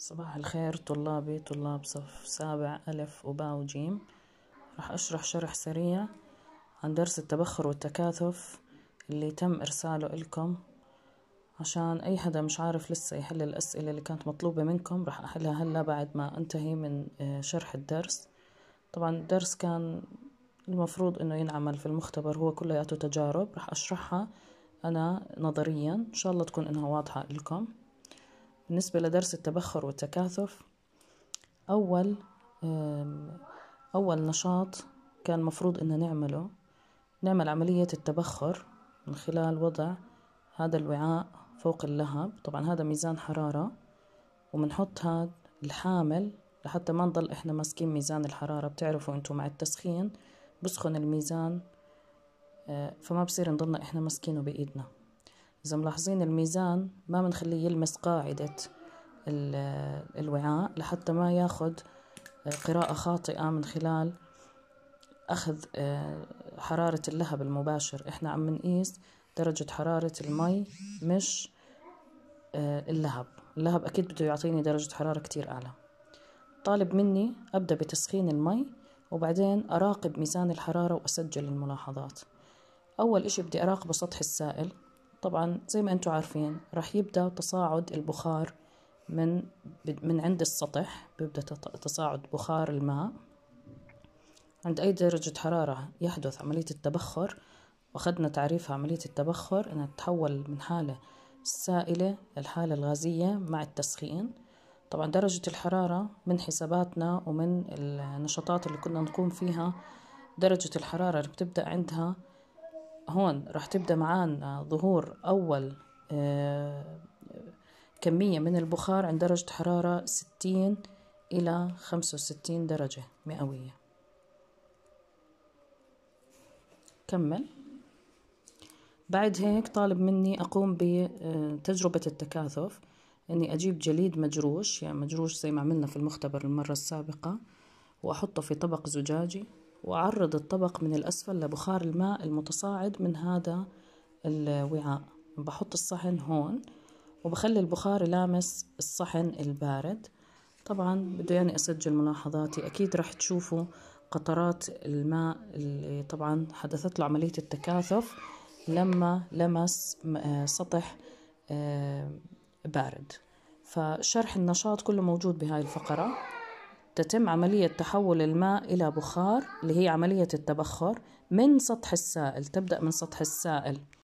صباح الخير طلابي طلاب صف سابع ألف وباء وجيم راح أشرح شرح سريع عن درس التبخر والتكاثف اللي تم إرساله إلكم عشان أي حدا مش عارف لسه يحل الأسئلة اللي كانت مطلوبة منكم راح أحلها هلا بعد ما أنتهي من آه، شرح الدرس طبعا الدرس كان المفروض إنه ينعمل في المختبر هو كلياته تجارب راح أشرحها أنا نظريا إن شاء الله تكون إنها واضحة إلكم بالنسبة لدرس التبخر والتكاثف أول أول نشاط كان مفروض إن نعمله نعمل عملية التبخر من خلال وضع هذا الوعاء فوق اللهب طبعا هذا ميزان حرارة وبنحط هذا الحامل لحتى ما نضل إحنا ماسكين ميزان الحرارة بتعرفوا أنتم مع التسخين بسخن الميزان آه، فما بصير نضلنا إحنا ماسكينه بإيدنا إذا ملاحظين الميزان ما بنخليه يلمس قاعدة الوعاء لحتى ما ياخد آه، قراءة خاطئة من خلال أخذ آه، حرارة اللهب المباشر إحنا عم نقيس درجة حرارة المي مش آه، اللهب اللهب أكيد بده يعطيني درجة حرارة كتير أعلى طالب مني أبدأ بتسخين المي وبعدين أراقب ميزان الحرارة وأسجل الملاحظات أول إشي بدي أراقبه سطح السائل طبعا زي ما انتم عارفين راح يبدأ تصاعد البخار من من عند السطح بيبدأ تصاعد بخار الماء عند أي درجة حرارة يحدث عملية التبخر وأخذنا تعريف عملية التبخر أنها تتحول من حالة السائلة للحالة الغازية مع التسخين طبعا درجة الحرارة من حساباتنا ومن النشاطات اللي كنا نقوم فيها درجة الحرارة اللي بتبدأ عندها هون راح تبدأ معانا ظهور أول آه، كمية من البخار عند درجة حرارة ستين إلى خمسة وستين درجة مئوية كمل بعد هيك طالب مني أقوم بتجربة التكاثف أني أجيب جليد مجروش يعني مجروش زي ما عملنا في المختبر المرة السابقة وأحطه في طبق زجاجي وأعرض الطبق من الأسفل لبخار الماء المتصاعد من هذا الوعاء بحط الصحن هون وبخلي البخار يلامس الصحن البارد طبعا بده يعني أسجل ملاحظاتي أكيد راح تشوفوا قطرات الماء اللي طبعا حدثت له عملية التكاثف لما لمس آه، سطح آه، بارد فشرح النشاط كله موجود بهاي الفقرة تتم عملية تحول الماء إلى بخار اللي هي عملية التبخر من سطح السائل تبدأ من سطح السائل